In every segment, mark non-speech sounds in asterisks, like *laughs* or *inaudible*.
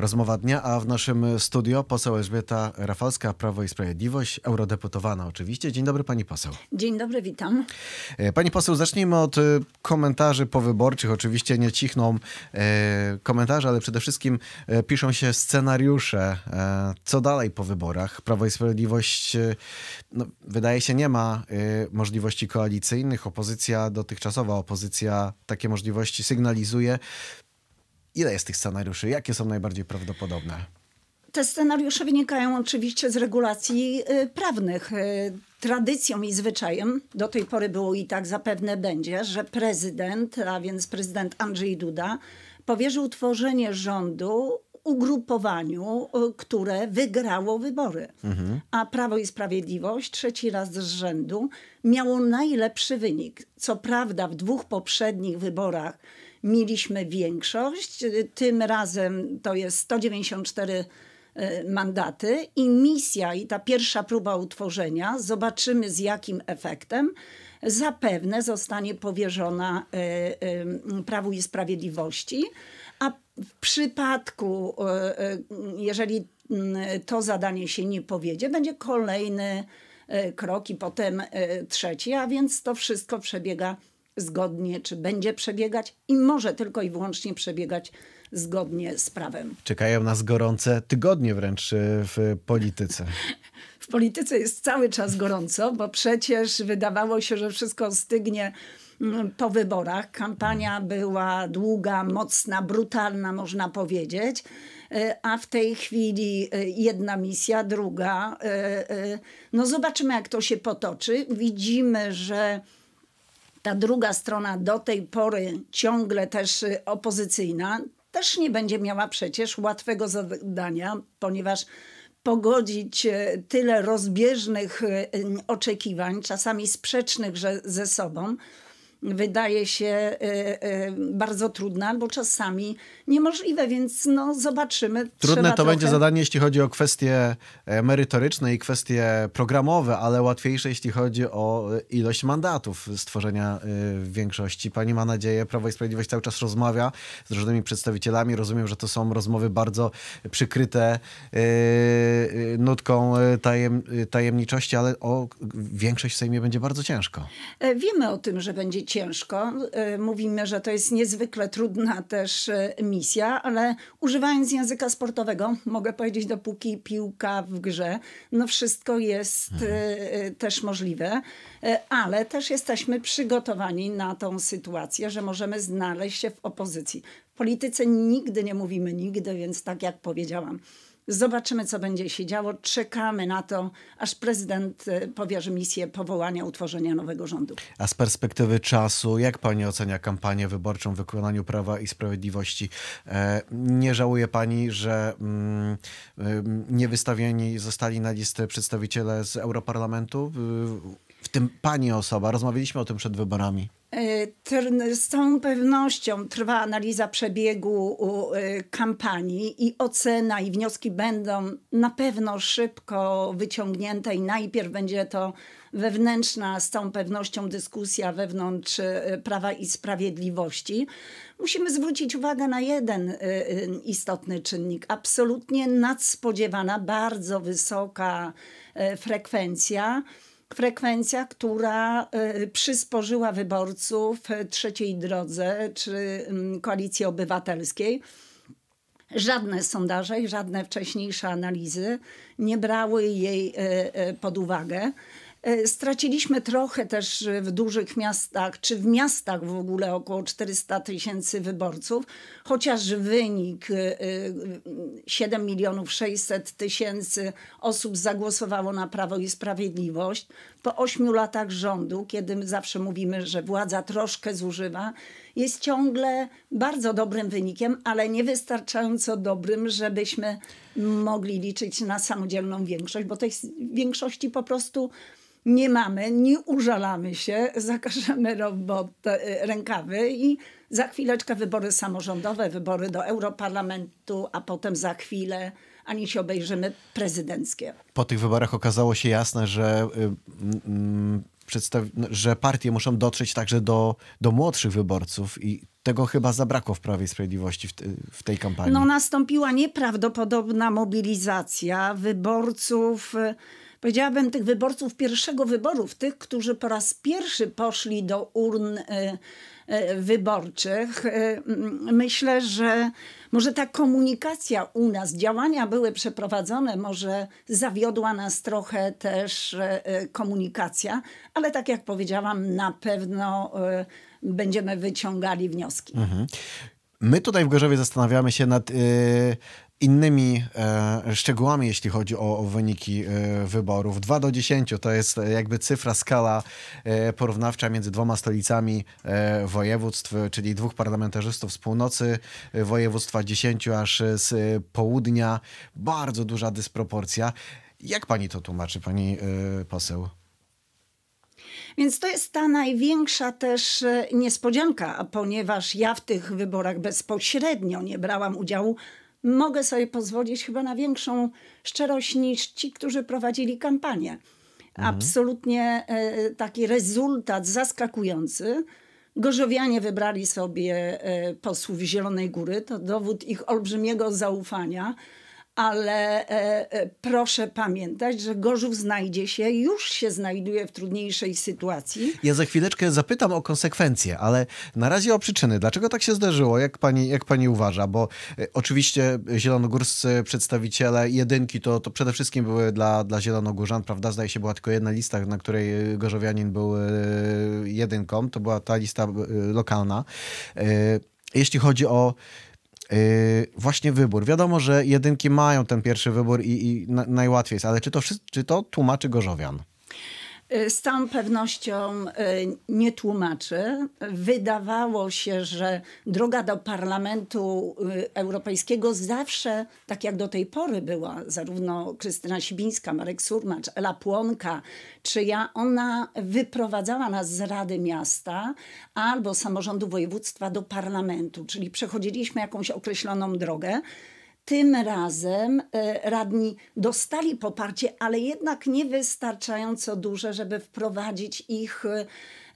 Rozmowa dnia, a w naszym studio poseł Elżbieta Rafalska, Prawo i Sprawiedliwość, eurodeputowana oczywiście. Dzień dobry pani poseł. Dzień dobry, witam. E, pani poseł, zacznijmy od e, komentarzy powyborczych. Oczywiście nie cichną e, komentarze, ale przede wszystkim piszą się scenariusze. Co dalej po wyborach? Prawo i Sprawiedliwość, no, wydaje się, nie ma możliwości koalicyjnych. Opozycja, dotychczasowa opozycja takie możliwości sygnalizuje. Ile jest tych scenariuszy? Jakie są najbardziej prawdopodobne? Te scenariusze wynikają oczywiście z regulacji y, prawnych. Y, tradycją i zwyczajem do tej pory było i tak zapewne będzie, że prezydent, a więc prezydent Andrzej Duda, powierzył tworzenie rządu ugrupowaniu, y, które wygrało wybory. Mhm. A Prawo i Sprawiedliwość trzeci raz z rzędu miało najlepszy wynik. Co prawda w dwóch poprzednich wyborach mieliśmy większość. Tym razem to jest 194 e, mandaty i misja i ta pierwsza próba utworzenia, zobaczymy z jakim efektem, zapewne zostanie powierzona e, e, Prawu i Sprawiedliwości. A w przypadku, jeżeli to zadanie się nie powiedzie, będzie kolejny krok i potem trzeci, a więc to wszystko przebiega zgodnie, czy będzie przebiegać i może tylko i wyłącznie przebiegać zgodnie z prawem. Czekają nas gorące tygodnie wręcz y, w polityce. w polityce jest cały czas gorąco, bo przecież wydawało się, że wszystko stygnie mm, po wyborach. Kampania była długa, mocna, brutalna, można powiedzieć. Y, a w tej chwili y, jedna misja, druga. No zobaczymy, jak to się potoczy. Widzimy, że ta druga strona do tej pory ciągle też y, opozycyjna, też nie będzie miała przecież łatwego zadania, ponieważ pogodzić y, tyle rozbieżnych y, oczekiwań, czasami sprzecznych ze sobą, wydaje się e, e, bardzo trudne albo czasami niemożliwe, więc no zobaczymy. Trudne to trochę... będzie zadanie, jeśli chodzi o kwestie e, merytoryczne i kwestie programowe, ale łatwiejsze, jeśli chodzi o ilość mandatów stworzenia większości. Pani ma nadzieję, Prawo i Sprawiedliwość cały czas rozmawia z różnymi przedstawicielami. Rozumiem, że to są rozmowy bardzo przykryte nutką tajem, tajemniczości, ale o większość w Sejmie będzie bardzo ciężko. Wiemy o tym, że będzie ciężko. Y, mówimy, że to jest niezwykle trudna też y, misja, ale używając języka sportowego, mogę powiedzieć, dopóki piłka w grze, no wszystko jest mhm. y, też możliwe, ale też jesteśmy przygotowani na tą sytuację, że możemy znaleźć się w opozycji. W polityce nigdy nie mówimy nigdy, więc tak jak powiedziałam, Zobaczymy, co będzie się działo. Czekamy na to, aż prezydent e, powierzy misję powołania, utworzenia nowego rządu. A z perspektywy czasu, jak pani ocenia kampanię wyborczą w wykonaniu Prawa i Sprawiedliwości? E, nie żałuje pani, że mm, e, nie wystawieni zostali na listę przedstawiciele z Europarlamentu? W tym pani osoba. Rozmawialiśmy o tym przed wyborami. E, z całą pewnością trwa analiza przebiegu e, kampanii i ocena i wnioski będą na pewno szybko wyciągnięte i najpierw będzie to wewnętrzna z całą pewnością dyskusja wewnątrz e, Prawa i Sprawiedliwości. Musimy zwrócić uwagę na jeden istotny czynnik. Absolutnie nadspodziewana, bardzo wysoka frekwencja frekwencja, która y, przysporzyła wyborców y, trzeciej drodze czy mm, koalicji obywatelskiej. Żadne sondaże i żadne wcześniejsze analizy nie brały jej y, pod uwagę. E, straciliśmy trochę też e, w dużych miastach, czy w miastach w ogóle około 400 tysięcy wyborców, chociaż wynik 7 e, milionów 600 tysięcy osób zagłosowało na Prawo i Sprawiedliwość. Po 8 latach rządu, kiedy zawsze mówimy, że władza troszkę zużywa, jest ciągle bardzo dobrym wynikiem, ale niewystarczająco dobrym, żebyśmy mogli liczyć na samodzielną większość, bo tej większości po prostu nie mamy, nie użalamy się, *laughs* zakażemy robot, e, rękawy i za chwileczkę wybory samorządowe, wybory do Europarlamentu, a potem za chwilę ani się obejrzymy prezydenckie. Po tych wyborach okazało się jasne, że, y, no, że partie muszą dotrzeć także do, do młodszych wyborców i tego chyba zabrakło w Prawie i Sprawiedliwości w, te, w, tej kampanii. No nastąpiła nieprawdopodobna mobilizacja wyborców powiedziałabym, tych wyborców pierwszego wyboru, tych, którzy po raz pierwszy poszli do urn y, y, wyborczych. Y, mm, myślę, że może ta komunikacja u nas, działania były przeprowadzone, może zawiodła nas trochę też komunikacja, ale tak jak powiedziałam, na pewno będziemy wyciągali wnioski. Mhm. My tutaj w Gorzowie zastanawiamy się nad, innymi e, szczegółami, jeśli chodzi o, o wyniki e, wyborów. 2 do 10 to jest jakby cyfra, skala e, porównawcza między dwoma stolicami e, województw, czyli dwóch parlamentarzystów z północy e, województwa, 10 aż z południa. Bardzo duża dysproporcja. Jak pani to tłumaczy, pani poseł? Więc to jest ta największa też niespodzianka, ponieważ ja w tych wyborach bezpośrednio nie brałam udziału, mogę sobie pozwolić chyba na większą szczerość niż ci, którzy prowadzili kampanię. Mhm. Absolutnie e, e, taki rezultat zaskakujący. Gorzowianie wybrali sobie e, posłów Zielonej Góry, to dowód ich olbrzymiego zaufania ale e, e, proszę pamiętać, że Gorzów znajdzie się, już się znajduje w trudniejszej sytuacji. Ja za chwileczkę zapytam o konsekwencje, ale na razie o przyczyny. Dlaczego tak się zdarzyło? Jak pani, jak pani uważa? Bo e, oczywiście zielonogórscy przedstawiciele jedynki to, to przede wszystkim były dla, dla zielonogórzan, prawda? Zdaje się, była tylko jedna lista, na której e, gorzowianin był e, jedynką. To była ta lista e, lokalna. Jeśli chodzi o Yy, właśnie wybór. Wiadomo, że jedynki mają ten pierwszy wybór i, i na, najłatwiej jest, ale czy to, czy to tłumaczy Gorzowian? z y, całą pewnością y, nie tłumaczy. Wydawało się, że droga do Parlamentu y, Europejskiego zawsze, tak jak do tej pory była, zarówno Krystyna Sibińska, Marek Surmacz, Ela Płonka czy ja, ona wyprowadzała nas z Rady Miasta albo samorządu województwa do parlamentu, czyli przechodziliśmy jakąś określoną drogę. Tym razem e, radni dostali poparcie, ale jednak niewystarczająco duże, żeby wprowadzić ich e,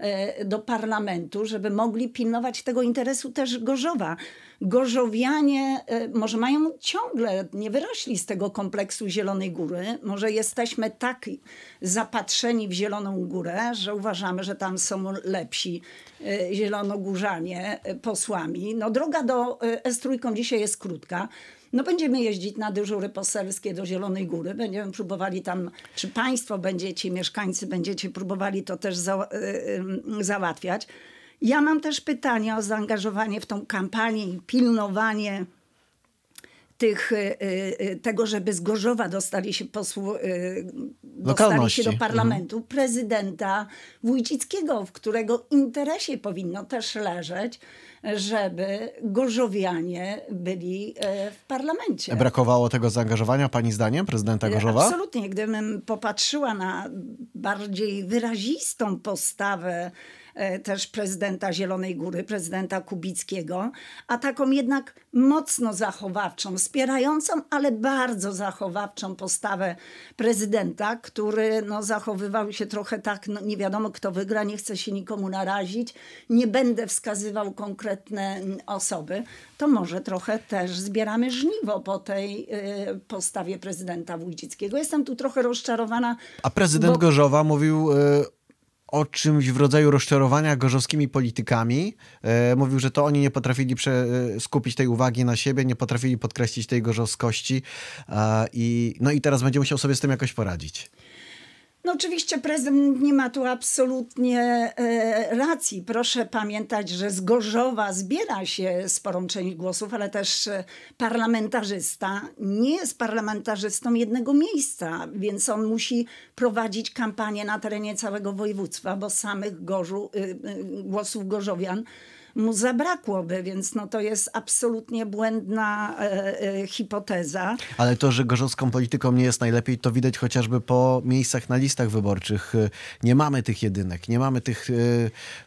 E, do parlamentu, żeby mogli pilnować tego interesu też Gorzowa. Gorzowianie e, może mają ciągle, nie wyrośli z tego kompleksu Zielonej Góry, może jesteśmy tak zapatrzeni w Zieloną Górę, że uważamy, że tam są lepsi e, zielonogórzanie posłami. No droga do Estrójką dzisiaj jest krótka. No będziemy jeździć na dyżury poselskie do Zielonej Góry, będziemy próbowali tam, czy państwo będziecie, mieszkańcy będziecie próbowali to też za, załatwiać. Ja mam też pytanie o zaangażowanie w tą kampanię i pilnowanie tych, y, y, y, tego, żeby z Gorzowa dostali się posłu, dostali się do parlamentu, mhm. prezydenta Wójcickiego, w którego interesie powinno też leżeć żeby gorzowianie byli e, w parlamencie. Brakowało tego zaangażowania pani zdaniem prezydenta Gorzowa? Absolutnie. Gdybym popatrzyła na bardziej wyrazistą postawę E, też prezydenta Zielonej Góry, prezydenta Kubickiego, a taką jednak mocno zachowawczą, wspierającą, ale bardzo zachowawczą postawę prezydenta, który no, zachowywał się trochę tak, no, nie wiadomo kto wygra, nie chce się nikomu narazić, nie będę wskazywał konkretne osoby, to może trochę też zbieramy żniwo po tej y, postawie prezydenta Wójcickiego. Jestem tu trochę rozczarowana. A prezydent bo... Gorzowa mówił y, o czymś w rodzaju rozczarowania gorzowskimi politykami. E, mówił, że to oni nie potrafili e, skupić tej uwagi na siebie, nie potrafili podkreślić tej gorzowskości. E, i, no i teraz będzie musiał sobie z tym jakoś poradzić. No oczywiście prezydent nie ma tu absolutnie e, racji. Proszę pamiętać, że z Gorzowa zbiera się sporą część głosów, ale też e, parlamentarzysta nie jest parlamentarzystą jednego miejsca, więc on musi prowadzić kampanię na terenie całego województwa, bo samych Gorzu, y, y, głosów gorzowian mu zabrakłoby, więc no to jest absolutnie błędna e, e, hipoteza. Ale to, że gorzowską polityką nie jest najlepiej, to widać chociażby po miejscach na listach wyborczych. E, nie mamy tych jedynek, nie mamy tych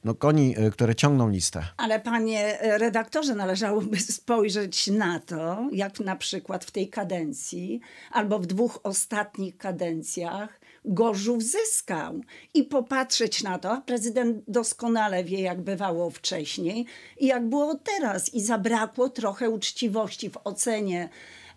no, koni, które ciągną listę. Ale panie redaktorze, należałoby spojrzeć na to, jak na przykład w tej kadencji albo w dwóch ostatnich kadencjach Gorzów zyskał i popatrzeć na to, a prezydent doskonale wie, jak bywało wcześniej i jak było teraz i zabrakło trochę uczciwości w ocenie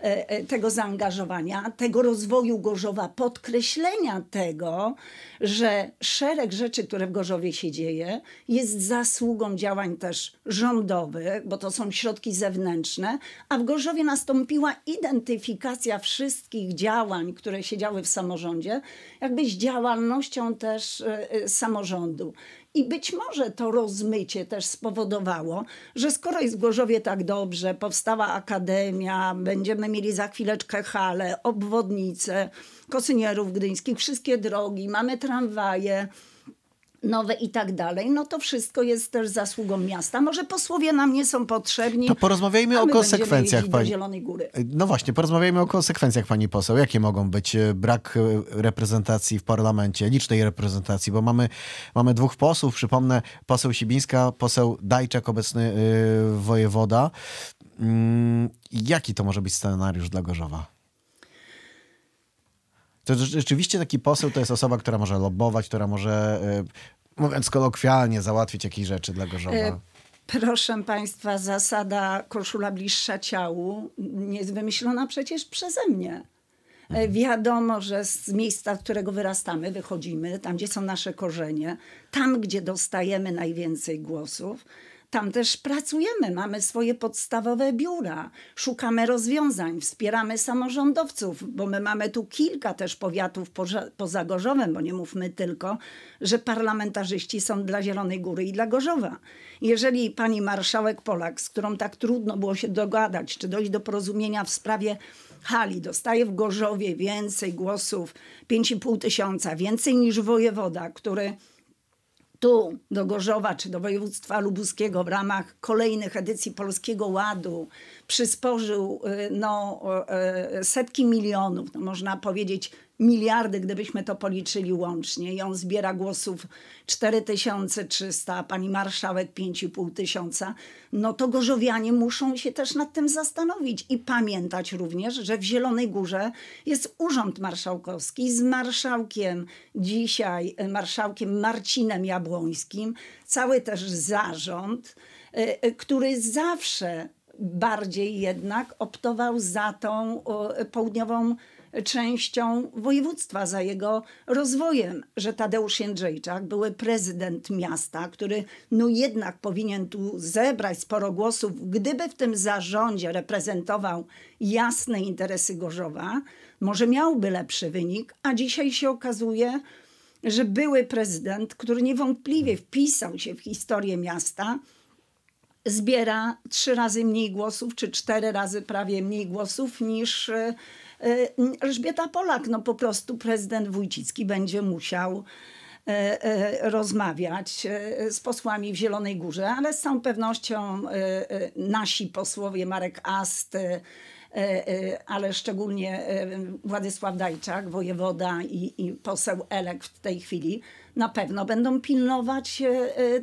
E, e, tego zaangażowania, tego rozwoju Gorzowa, podkreślenia tego, że szereg rzeczy, które w Gorzowie się dzieje, jest zasługą działań też rządowych, bo to są środki zewnętrzne, a w Gorzowie nastąpiła identyfikacja wszystkich działań, które się działy w samorządzie, jakby z działalnością też e, samorządu. I być może to rozmycie też spowodowało, że skoro jest w Gorzowie tak dobrze, powstała akademia, będziemy mieli za chwileczkę hale, obwodnice, kosynierów gdyńskich, wszystkie drogi, mamy tramwaje, nowe i tak dalej, no to wszystko jest też zasługą miasta. Może posłowie nam nie są potrzebni. To porozmawiajmy o konsekwencjach pani. Zielonej Góry. No właśnie, porozmawiajmy o konsekwencjach pani poseł. Jakie mogą być e, brak e, reprezentacji w parlamencie, licznej reprezentacji, bo mamy, mamy dwóch posłów, przypomnę, poseł Sibińska, poseł Dajczak, obecny e, wojewoda. Mm, jaki to może być scenariusz dla Gorzowa? To rzeczywiście taki poseł to jest osoba, która może lobować, która może, y, mówiąc kolokwialnie, załatwić jakieś rzeczy dla Gorzowa. E, proszę Państwa, zasada koszula bliższa ciału nie jest wymyślona przecież przeze mnie. E, mhm. Wiadomo, że z miejsca, z którego wyrastamy, wychodzimy, tam gdzie są nasze korzenie, tam gdzie dostajemy najwięcej głosów, tam też pracujemy, mamy swoje podstawowe biura, szukamy rozwiązań, wspieramy samorządowców, bo my mamy tu kilka też powiatów poza, poza Gorzowem, bo nie mówmy tylko, że parlamentarzyści są dla Zielonej Góry i dla Gorzowa. Jeżeli pani marszałek Polak, z którą tak trudno było się dogadać, czy dojść do porozumienia w sprawie hali, dostaje w Gorzowie więcej głosów, 5,5 tysiąca, więcej niż wojewoda, który tu do Gorzowa czy do województwa lubuskiego w ramach kolejnych edycji Polskiego Ładu przysporzył y, no, y, y, setki milionów, no można powiedzieć miliardy, gdybyśmy to policzyli łącznie. I on zbiera głosów 4300, a pani marszałek 5,5 tysiąca. No to gorzowianie muszą się też nad tym zastanowić i pamiętać również, że w Zielonej Górze jest urząd marszałkowski z marszałkiem dzisiaj, marszałkiem Marcinem Jabłońskim, cały też zarząd, który zawsze bardziej jednak optował za tą południową częścią województwa, za jego rozwojem, że Tadeusz Jędrzejczak, były prezydent miasta, który no jednak powinien tu zebrać sporo głosów, gdyby w tym zarządzie reprezentował jasne interesy Gorzowa, może miałby lepszy wynik, a dzisiaj się okazuje, że były prezydent, który niewątpliwie wpisał się w historię miasta, zbiera trzy razy mniej głosów, czy cztery razy prawie mniej głosów niż e, e, Elżbieta Polak. No po prostu prezydent Wójcicki będzie musiał e, rozmawiać z posłami w Zielonej Górze, ale z całą pewnością nasi posłowie Marek Ast, E, e, ale szczególnie e, Władysław Dajczak, wojewoda i, i poseł Elek w tej chwili, na pewno będą pilnować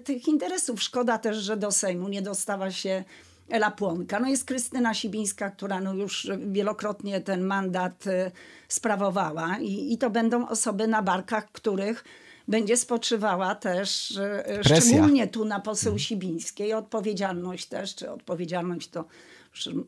tych interesów. Szkoda też, że do Sejmu nie dostawa się Ela Płonka. No jest Krystyna Sibińska, która no już wielokrotnie ten mandat sprawowała i, i to będą osoby na barkach, których będzie spoczywała też Presja. szczególnie tu na poseł Sibińskiej odpowiedzialność też, czy odpowiedzialność to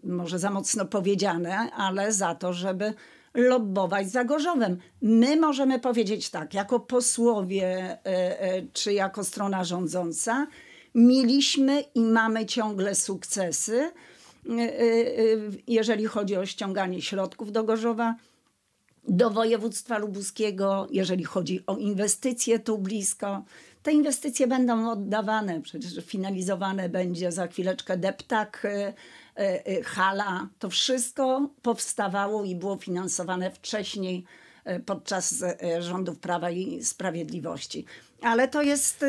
może za mocno powiedziane, ale za to, żeby lobbować za Gorzowem. My możemy powiedzieć tak, jako posłowie e, e, czy jako strona rządząca, mieliśmy i mamy ciągle sukcesy, e, jeżeli chodzi o ściąganie środków do Gorzowa, do województwa lubuskiego, jeżeli chodzi o inwestycje tu blisko te inwestycje będą oddawane, przecież finalizowane będzie za chwileczkę deptak, y, y, y, hala. To wszystko powstawało i było finansowane wcześniej podczas rządów Prawa i Sprawiedliwości. Ale to jest,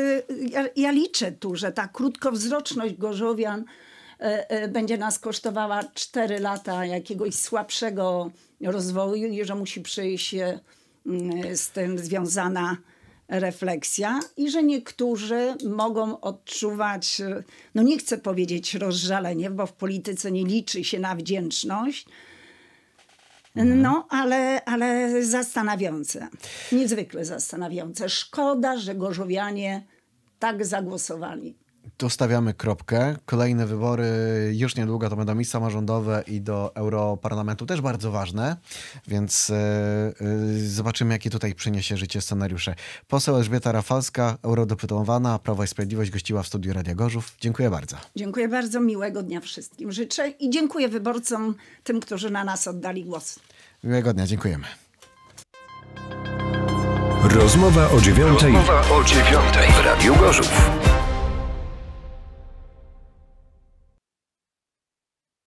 ja, ja liczę tu, że ta krótkowzroczność Gorzowian będzie nas kosztowała 4 lata jakiegoś słabszego rozwoju i że musi przyjść z tym związana refleksja i że niektórzy mogą odczuwać, no nie chcę powiedzieć rozżalenie, bo w polityce nie liczy się na wdzięczność, mhm. no, ale, ale zastanawiające. Niezwykle zastanawiające. Szkoda, że Gorzowianie tak zagłosowali tu stawiamy kropkę. Kolejne wybory już niedługo to będą i samorządowe, i do Europarlamentu, też bardzo ważne, więc yy, zobaczymy, jakie tutaj przyniesie życie scenariusze. Poseł Elżbieta Rafalska, eurodeputowana, Prawo i Sprawiedliwość, gościła w studiu Radia Gorzów. Dziękuję bardzo. Dziękuję bardzo, miłego dnia wszystkim życzę i dziękuję wyborcom, tym, którzy na nas oddali głos. Miłego dnia, dziękujemy. Rozmowa o dziewiątej. Rozmowa o dziewiątej w Radiu Gorzów.